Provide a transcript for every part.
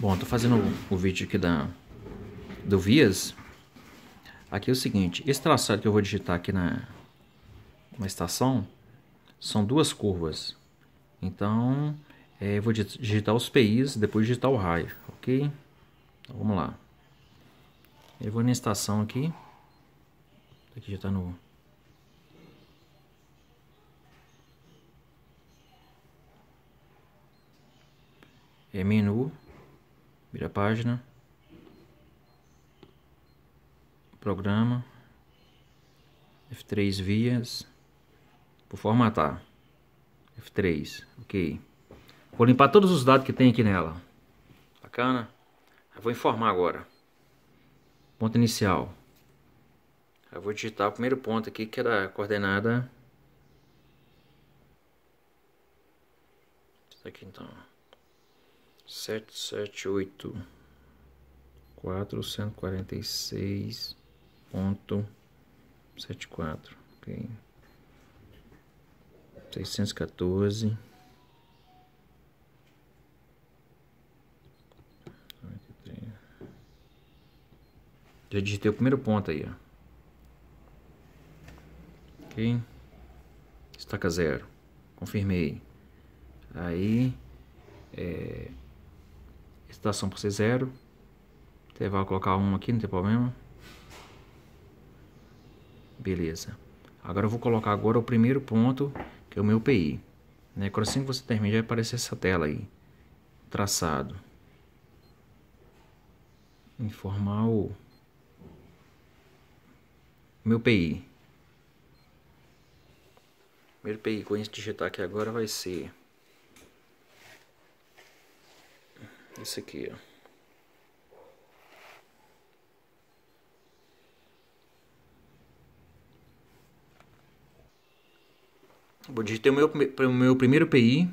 Bom, estou fazendo o, vídeo aqui da, do Vias. Aqui é o seguinte, esse traçado que eu vou digitar aqui na, na estação são duas curvas. Então, é, eu vou digitar os PIs depois digitar o raio, ok? Então, vamos lá. Eu vou na estação aqui. Aqui já está no... É menu Vira a página. Programa. F3 vias. Vou formatar. F3, ok. Vou limpar todos os dados que tem aqui nela. Bacana? Eu vou informar agora. Ponto inicial. Eu vou digitar o primeiro ponto aqui, que é da coordenada... Isso aqui então sete sete oito quatro cento quarenta e seis ponto sete quatro ok seiscentos 614 Já digitei o primeiro ponto aí, ó. Ok? Estaca zero. Confirmei. Aí, é... Excitação para ser zero. Até vai colocar um aqui, não tem problema. Beleza. Agora eu vou colocar agora o primeiro ponto, que é o meu PI. Né? assim que você termina, vai aparecer essa tela aí. Traçado. Informar o meu PI. Primeiro PI que eu vou digitar aqui agora vai ser Isso aqui, ó. Vou digitar o meu, o meu primeiro PI,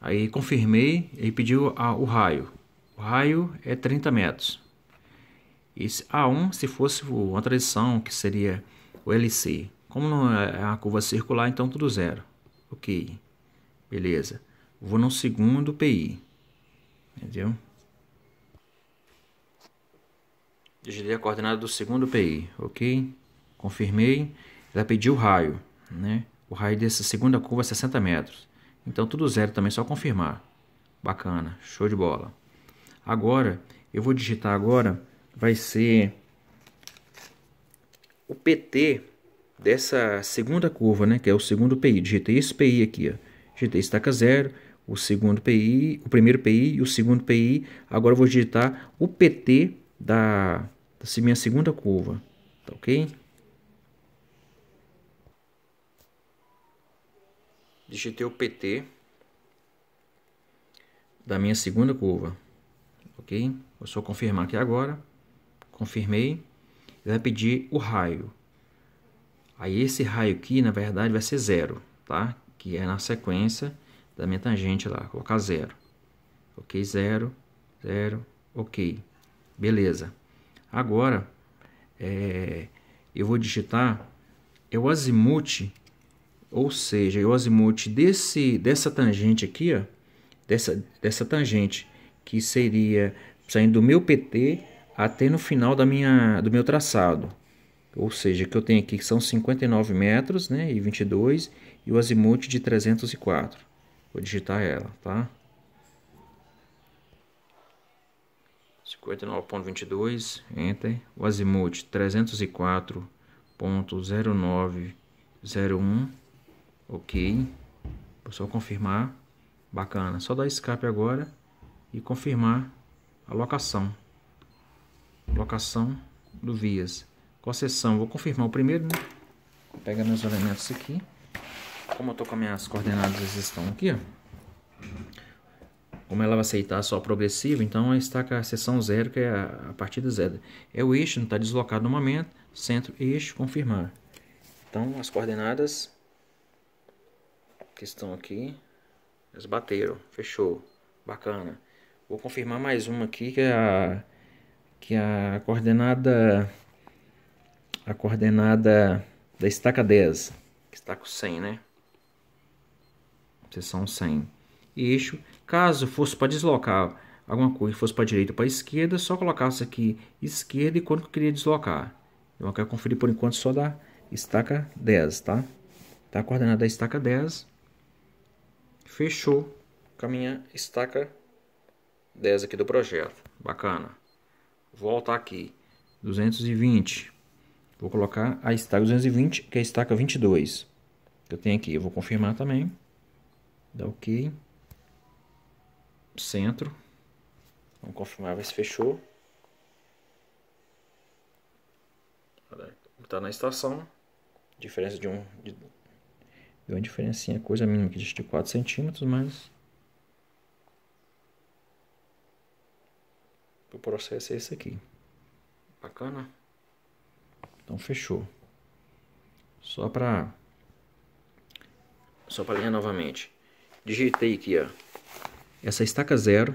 aí confirmei, ele pediu a, o raio. O raio é 30 metros. Esse A1, ah, se fosse uma tradição, que seria o LC. Como não é, é a curva circular, então tudo zero. Ok, beleza. Vou no segundo PI. Entendeu? Digitei a coordenada do segundo PI, ok? Confirmei. Ela pediu o raio, né? O raio dessa segunda curva é 60 metros. Então tudo zero também, só confirmar. Bacana, show de bola. Agora, eu vou digitar agora, vai ser o PT dessa segunda curva, né? Que é o segundo PI. Digitei esse PI aqui, ó. Digitei estaca zero o segundo PI, o primeiro PI e o segundo PI. Agora eu vou digitar o PT da, da minha segunda curva, tá ok? Digitei o PT da minha segunda curva, ok? Vou só confirmar aqui agora, confirmei, ele vai pedir o raio. Aí esse raio aqui, na verdade, vai ser zero, tá? Que é na sequência da minha tangente lá, colocar zero. Ok, zero, zero, ok. Beleza. Agora, é, eu vou digitar é o azimute, ou seja, é o azimute desse, dessa tangente aqui, ó, dessa, dessa tangente, que seria saindo do meu PT até no final da minha, do meu traçado. Ou seja, que eu tenho aqui que são 59 metros né, e 22 e o azimute de 304. Vou digitar ela, tá? 59.22, enter. O azimuth 304.0901, ok. Vou só confirmar. Bacana. Só dar escape agora e confirmar a locação. Locação do vias. Qual seção? Vou confirmar o primeiro, né? Pega meus elementos aqui como eu tô com minhas coordenadas estão aqui, ó. como ela vai aceitar só progressivo, então a está com a seção zero, que é a, a partida zero. É o eixo, não está deslocado no momento, centro, eixo, confirmar. Então as coordenadas que estão aqui, elas bateram, fechou, bacana. Vou confirmar mais uma aqui, que é a, que é a coordenada a coordenada da estaca 10, que está com 100, né? sessão 100. Eixo, caso fosse para deslocar alguma coisa, fosse para a direita ou para a esquerda, só colocasse aqui esquerda e quando que eu queria deslocar. Eu quero conferir por enquanto só da estaca 10, tá? Tá a coordenada da estaca 10. Fechou com a minha estaca 10 aqui do projeto. Bacana. Volta aqui. 220. Vou colocar a estaca 220, que é a estaca 22. Que eu tenho aqui. Eu vou confirmar também. Dá ok. Centro. Vamos confirmar, ver se fechou. Tá na estação. Diferença de um... De... Deu uma diferencinha, coisa mínima que de 4 centímetros, mas... O processo é esse aqui. Bacana. Então fechou. Só para... Só para ler novamente digitei aqui, ó, essa estaca zero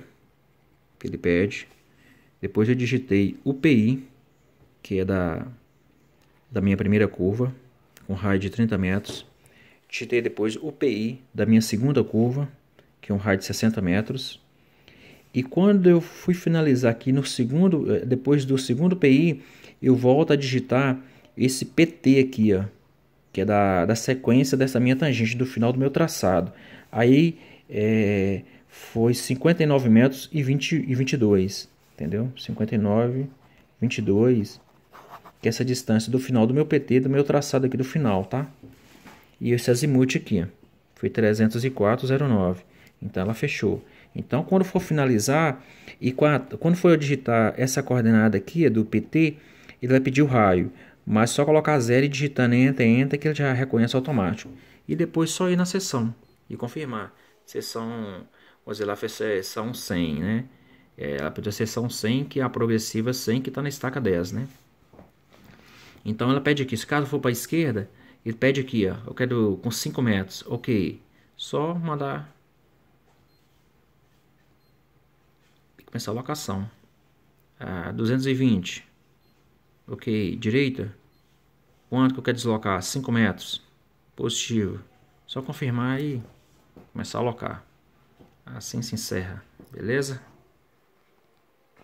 que ele pede. Depois eu digitei UPI, que é da, da minha primeira curva, com raio de 30 metros. Digitei depois UPI da minha segunda curva, que é um raio de 60 metros. E quando eu fui finalizar aqui no segundo, eh, depois do segundo PI, eu volto a digitar esse PT aqui, ó, que é da, da sequência dessa minha tangente do final do meu traçado. Aí é, foi 59 metros e, 20, e 22, entendeu? 59, 22, que é essa distância do final do meu PT, do meu traçado aqui do final, tá? E esse azimuth aqui, foi 304,09. Então ela fechou. Então quando for finalizar e quando for eu digitar essa coordenada aqui do PT, ele vai pedir o raio, mas só colocar zero e digitando enter, enter que ele já reconhece automático. E depois só ir na sessão e confirmar se são, lá, foi sessão 100, né? É, ela pediu a sessão 100, que é a progressiva 100, que está na estaca 10, né? Então ela pede aqui, se caso for para a esquerda, ele pede aqui, ó, eu quero com 5 metros, ok. Só mandar... Tem que começar a locação. Ah, 220. Ok, direita. Quanto que eu quero deslocar? 5 metros. Positivo. Só confirmar e começar a alocar. Assim se encerra, beleza?